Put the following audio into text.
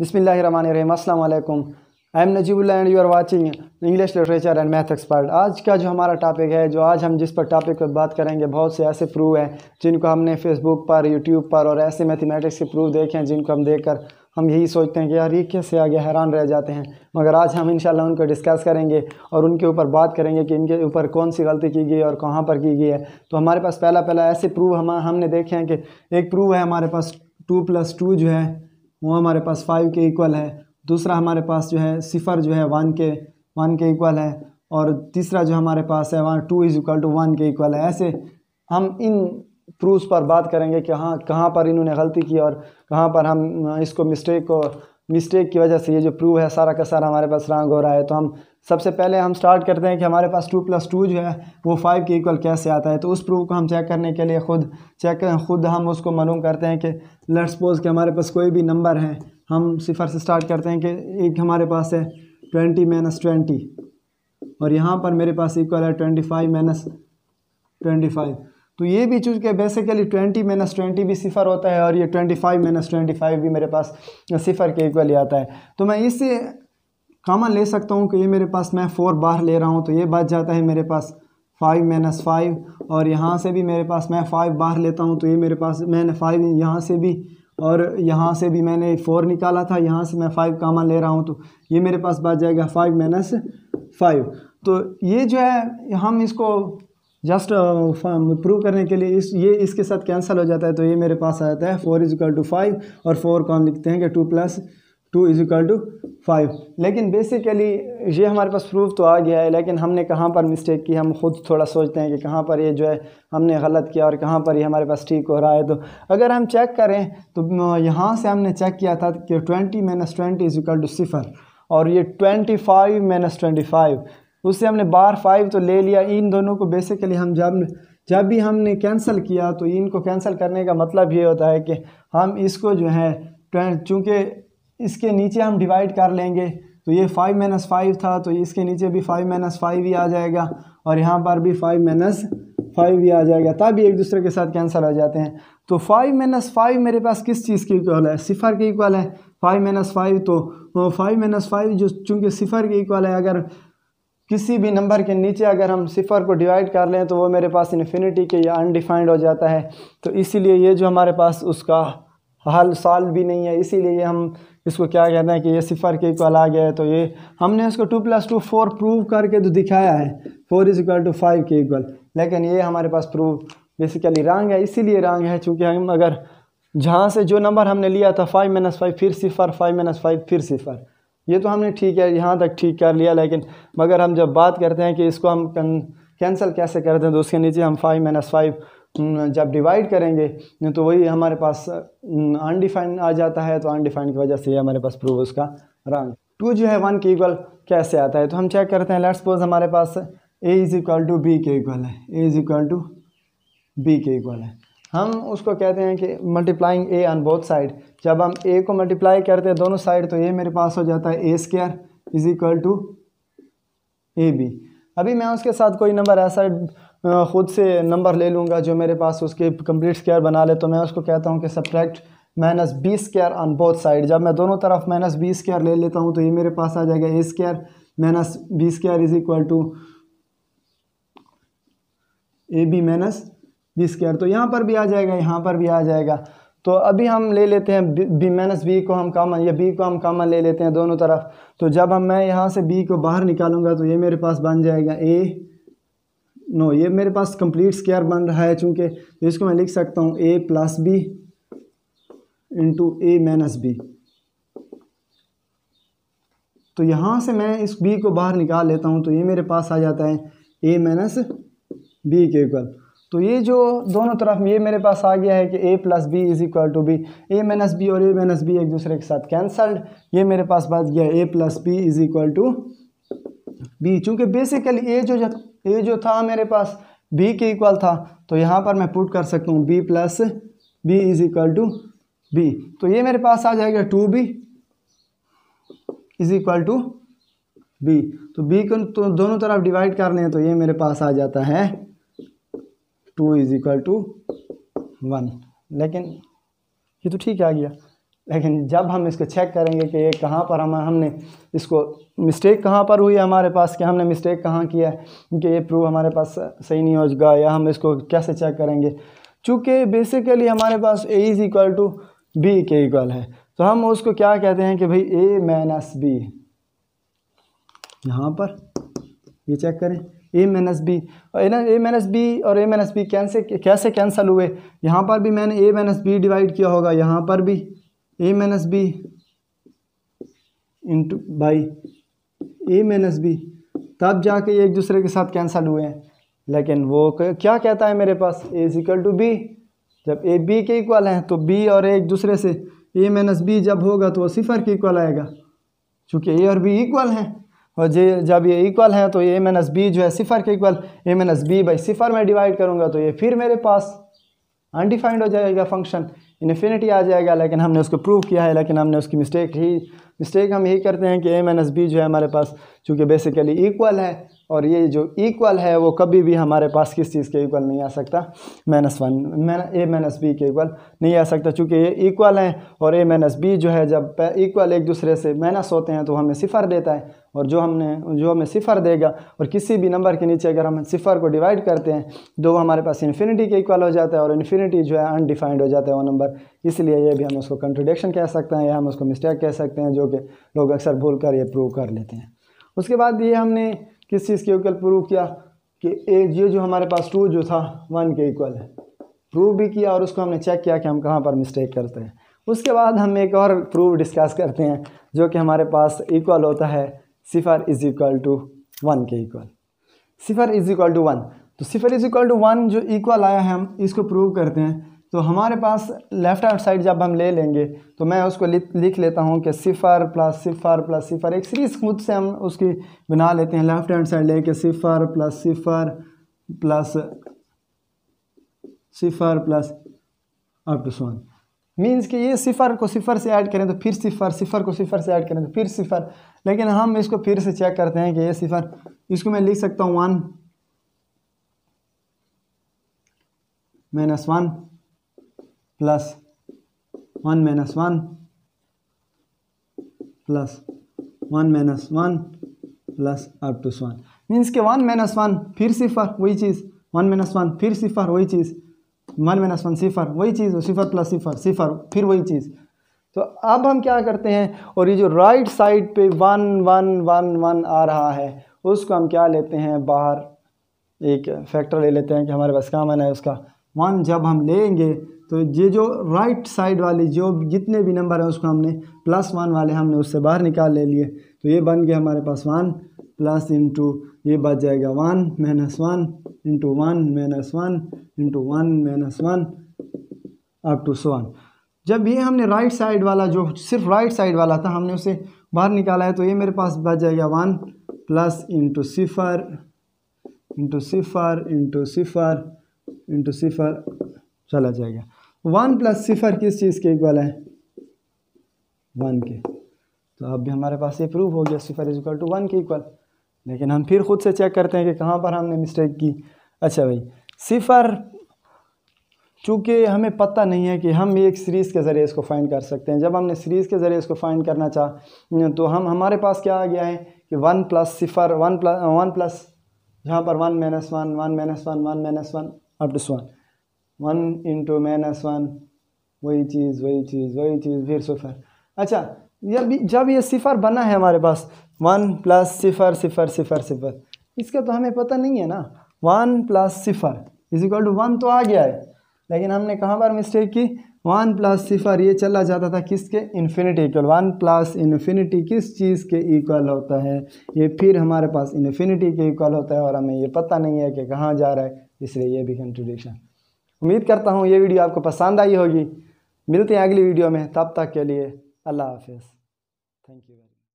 बिसमीम् अल्लाम I am Najibullah and you are watching English literature and math expert आज का जो हमारा टॉपिक है जो आज हम जिस पर टॉपिक पर बात करेंगे बहुत से ऐसे प्रूव हैं जिनको हमने फेसबुक पर यूट्यूब पर और ऐसे मैथमेटिक्स के प्रूफ देखे हैं जिनको हम देख कर हम यही सोचते हैं कि यार ये कैसे आगे हैरान रह जाते हैं मगर आज हम इन उनको डिस्कस करेंगे और उनके ऊपर बात करेंगे कि इनके ऊपर कौन सी गलती की गई और कहाँ पर की गई है तो हमारे पास पहला पहला ऐसे प्रूव हम हमने देखे हैं कि एक प्रूव है हमारे पास टू प्लस टू जो है वो हमारे पास फाइव के इक्वल है दूसरा हमारे पास जो है सिफर जो है वन के वन के इक्वल है और तीसरा जो हमारे पास है वहाँ two is equal to one के इक्वल है ऐसे हम इन प्रूफ पर बात करेंगे कि हाँ कहाँ पर इन्होंने गलती की और कहाँ पर हम इसको मिस्टेक को मिस्टेक की वजह से ये जो प्रूफ है सारा का सारा हमारे पास रंग हो रहा है तो हम सबसे पहले हम स्टार्ट करते हैं कि हमारे पास टू प्लस टू जो है वो फाइव के इक्वल कैसे आता है तो उस प्रूफ को हम चेक करने के लिए खुद चेक खुद हम उसको मालूम करते हैं कि लेट्स सपोज कि हमारे पास कोई भी नंबर है हम सिफर से स्टार्ट करते हैं कि एक हमारे पास है ट्वेंटी माइनस ट्वेंटी और यहाँ पर मेरे पास इक्वल है twenty five minus twenty five तो ये भी चूँकि बेसिकली ट्वेंटी माइनस ट्वेंटी भी सिफर होता है और ये twenty five minus twenty five भी मेरे पास सिफर के इक्वल ही आता है तो मैं इससे कामन हाँ, ले सकता हूँ कि ये मेरे पास मैं फ़ोर बाहर ले रहा हूँ तो ये बच जाता है मेरे पास फाइव माइनस फाइव और यहाँ से भी मेरे पास मैं फाइव बाहर लेता हूँ तो ये मेरे पास मैंने फाइव यहाँ से भी और यहाँ से भी मैंने फ़ोर निकाला था यहाँ से मैं फ़ाइव कामन ले रहा हूँ तो ये मेरे पास बच जाएगा फाइव माइनस फाइव तो ये जो है हम इसको जस्ट प्रूव करने के लिए इस ये इसके साथ कैंसिल हो जाता है तो ये मेरे पास आ जाता है फोर इज़ टू फाइव और फोर हम लिखते हैं कि two plus two is equal to five लेकिन बेसिकली ये हमारे पास प्रूफ तो आ गया है लेकिन हमने कहाँ पर मिस्टेक की हम खुद थोड़ा सोचते हैं कि कहाँ पर ये जो है हमने गलत किया और कहाँ पर ये हमारे पास ठीक हो रहा है तो अगर हम चेक करें तो यहाँ से हमने चेक किया था कि twenty minus twenty is equal to सिफर और ये twenty five minus twenty five उससे हमने बार फाइव तो ले लिया इन दोनों को बेसिकली हम जब जब भी हमने कैंसिल किया तो इनको कैंसिल करने का मतलब ये होता है कि हम इसको जो है चूँकि इसके नीचे हम डिवाइड कर लेंगे तो ये फाइव माइनस फाइव था तो इसके नीचे भी फाइव माइनस फाइव ही आ जाएगा और यहाँ पर भी फाइव माइनस फाइव ही आ जाएगा तब एक दूसरे के साथ कैंसिल हो जाते हैं तो फाइव माइनस फाइव मेरे पास किस चीज़ के इक्वल है सिफर के इक्वल है फाइव माइनस फाइव तो फाइव माइनस फाइव जो चूँकि सिफर के इक्वल है अगर किसी भी नंबर के नीचे अगर हम सिफर को डिवाइड कर लें तो वो मेरे पास इन्फिनिटी के या अनडिफाइंड हो जाता है तो इसीलिए ये जो हमारे पास उसका हल साल भी नहीं है इसीलिए हम इसको क्या कहते हैं कि ये सिफ़र के इक्वल आ गया है तो ये हमने इसको two plus two four prove करके तो दिखाया है four is equal to five के इक्वल लेकिन ये हमारे पास प्रूव बेसिकली रंग है इसीलिए रंग है चूँकि हम अगर जहाँ से जो नंबर हमने लिया था फाइव माइनस फाइव फिर सिफ़र फाइव माइनस फाइव फिर सिफ़र ये तो हमने ठीक है यहाँ तक ठीक कर लिया लेकिन मगर हम जब बात करते हैं कि इसको हम कैंसिल कैसे करते हैं तो उसके नीचे हम फाइव माइनस फाइव जब डिवाइड करेंगे तो वही हमारे पास अनडिफाइंड आ जाता है तो अनडिफाइंड की वजह से ये हमारे पास प्रूव उसका रंग टू जो है वन के इक्वल कैसे आता है तो हम चेक करते हैं लेट सपोज हमारे पास A is equal to B के इक्वल है A is equal to B के इक्वल है हम उसको कहते हैं कि multiplying A on both side जब हम ए को मल्टीप्लाई करते हैं दोनों साइड तो ए मेरे पास हो जाता है A square is equal to A B अभी मैं उसके साथ कोई नंबर ऐसा ख़ुद से नंबर ले लूँगा जो मेरे पास उसके कंप्लीट स्केयर बना ले तो मैं उसको कहता हूँ कि subtract minus B square on both side जब मैं दोनों तरफ माइनस बी स्केयर ले लेता हूँ तो ये मेरे पास आ जाएगा A square minus B square is equal to A B minus B square तो यहाँ पर भी आ जाएगा यहाँ पर भी आ जाएगा तो अभी हम ले लेते हैं बी माइनस बी को हम कामन या बी को हम कामन ले लेते हैं दोनों तरफ तो जब हम मैं यहाँ से बी को बाहर निकालूंगा तो ये मेरे पास बन जाएगा ए नो ये मेरे पास कंप्लीट स्केयर बन रहा है चूँकि तो इसको मैं लिख सकता हूँ A plus B into A minus B तो यहाँ से मैं इस बी को बाहर निकाल लेता हूँ तो ये मेरे पास आ जाता है ए माइनस बी के इक्वल तो ये जो दोनों तरफ ये मेरे पास आ गया है कि A plus B is equal to B A minus B और ए माइनस बी एक दूसरे के साथ कैंसल्ड ये मेरे पास बच गया A plus B is equal to B चूँकि बेसिकली ए जो ए जो था मेरे पास बी के इक्वल था तो यहाँ पर मैं पुट कर सकता हूँ B plus B is equal to B तो ये मेरे पास आ जाएगा two B is equal to B तो बी को तो दोनों तरफ डिवाइड कर लें तो ये मेरे पास आ जाता है two is equal to one लेकिन ये तो ठीक आ गया लेकिन जब हम इसको चेक करेंगे कि ये कहाँ पर हम हमने इसको मिस्टेक कहाँ पर हुई है हमारे पास कि हमने मिस्टेक कहाँ किया है क्योंकि ये प्रूफ हमारे पास सही नहीं हो चुका या हम इसको कैसे चेक करेंगे चूँकि बेसिकली हमारे पास A is equal to B के इक्वल है तो हम उसको क्या कहते हैं कि भाई ए माइनस बी यहाँ पर ये चेक करें ए माइनस बी और ए माइनस बी और ए माइनस बी कैसे कैसे कैंसिल हुए यहाँ पर भी मैंने ए माइनस बी डिवाइड किया होगा यहाँ पर भी A minus B into by A minus B तब जाके एक दूसरे के साथ कैंसल हुए हैं लेकिन वो क्या कहता है मेरे पास A is equal to B जब ए बी के इक्वल हैं तो बी और ए एक दूसरे से ए माइनस बी जब होगा तो वो सिफर के इक्वल आएगा चूँकि ए और बी इक्वल हैं और जे जब ये इक्वल है तो ए माइनस बी जो है सिफर के equal A minus B by सिफर में डिवाइड करूँगा तो ये फिर मेरे पास अनडिफाइंड हो जाएगा फंक्शन इन्फिनिटी आ जाएगा लेकिन हमने उसको प्रूव किया है लेकिन हमने उसकी मिस्टेक ही मिस्टेक हम यही करते हैं कि ए माइनस बी जो है हमारे पास चूँकि बेसिकली इक्वल है और ये जो इक्वल है वो कभी भी हमारे पास किस चीज़ के इक्वल नहीं आ सकता minus one A minus B के इक्वल नहीं आ सकता चूँकि ये इक्वल हैं और ए माइनस बी जो है जब इक्वल एक दूसरे से माइनस होते हैं तो हमें सिफर देता है और जो हमने जो हमें सिफर देगा और किसी भी नंबर के नीचे अगर हम सिफर को डिवाइड करते हैं तो वो हमारे पास इन्फिनिटी के इक्वल हो जाता है और इन्फिनिटी जो है अनडिफाइंड हो जाता है वो नंबर इसलिए ये भी हम उसको कंट्रोडिक्शन कह सकते हैं या हम उसको मिस्टेक कह सकते हैं जो कि लोग अक्सर भूल कर ये प्रूव कर लेते हैं उसके बाद ये हमने किस चीज़ के इक्वल प्रूव किया कि ए ये जो हमारे पास टू जो था वन के इक्वल है प्रूव भी किया और उसको हमने चेक किया कि हम कहाँ पर मिस्टेक करते हैं उसके बाद हम एक और प्रूव डिस्कस करते हैं जो कि हमारे पास इक्वल होता है सिफर इज़ इक्वल टू वन के इक्वल सिफर इज़ इक्वल टू वन तो सिफर इज़ इक्वल टू वन जो इक्वल आया है हम इसको प्रूव करते हैं तो हमारे पास लेफ़्ट हैंड साइड जब हम ले लेंगे तो मैं उसको लिख लेता हूँ कि सिफ़र प्लस सिफ़र प्लस सिफ़र एक सीरीज़ खुद से हम उसकी बना लेते हैं लेफ़्ट हैंड साइड लेके सिफ़र प्लस सिफ़र प्लस सिफ़र प्लस अप टू सोन मीन्स कि ये सिफ़र को सिफ़र से ऐड करें तो फिर सिफ़र सिफ़र को सिफ़र से ऐड करें तो फिर सिफ़र लेकिन हम इसको फिर से चेक करते हैं कि ये सिफ़र इसको मैं लिख सकता हूँ one minus one plus one minus one plus one minus one plus up to one means के वन माइनस वन फिर सिफर वही चीज़ वन माइनस वन फिर सिफर वही चीज़ वन माइनस वन सिफर वही चीज़ सिफर प्लस सिफर सिफर फिर वही चीज़ तो अब हम क्या करते हैं और ये जो राइट साइड पे वन वन वन वन आ रहा है उसको हम क्या लेते हैं बाहर एक फैक्टर ले लेते हैं कि हमारे पास क्या मन है उसका वन जब हम लेंगे तो ये जो राइट साइड वाली जो जितने भी नंबर हैं उसको हमने प्लस वन वाले हमने उससे बाहर निकाल ले लिए तो ये बन गया हमारे पास वन प्लस इंटू ये बच जाएगा one minus one into one minus one into one minus one up to so one जब ये हमने राइट साइड वाला जो सिर्फ राइट साइड वाला था हमने उसे बाहर निकाला है तो ये मेरे पास बच जाएगा वन प्लस इंटू सिफर इंटू सिफर इंटू सिफर इंटू सिफर चला जाएगा वन प्लस सिफर किस चीज़ के इक्वल है वन के तो अब भी हमारे पास ये प्रूव हो गया सिफर इज इक्वल टू वन के इक्वल लेकिन हम फिर खुद से चेक करते हैं कि कहाँ पर हमने मिस्टेक की अच्छा भाई सिफर चूँकि हमें पता नहीं है कि हम एक सीरीज़ के ज़रिए इसको फाइंड कर सकते हैं जब हमने सीरीज़ के ज़रिए इसको फाइंड करना चाह तो हम हमारे पास क्या आ गया है कि वन प्लस सिफर वन प्लस वन प्लस जहाँ पर one minus one one minus one one minus one अपन one one into minus one वही चीज़ वही चीज़ वही चीज़ फिर सिफर अच्छा जब जब ये सिफर बना है हमारे पास वन प्लस सिफर सिफर सिफर सिफर इसका तो हमें पता नहीं है ना वन प्लस सिफर इज इक्वल टू वन तो आ गया है लेकिन हमने कहाँ पर मिस्टेक की वन प्लस सिफर ये चला जाता था किसके infinity equal one plus infinity किस चीज़ के इक्वल होता है ये फिर हमारे पास इन्फिनिटी के इक्वल होता है और हमें ये पता नहीं है कि कहाँ जा रहा है इसलिए ये भी कंट्रोडिक्शन उम्मीद करता हूँ ये वीडियो आपको पसंद आई होगी मिलते हैं अगली वीडियो में तब तक के लिए अल्लाह हाफिज़ थैंक यू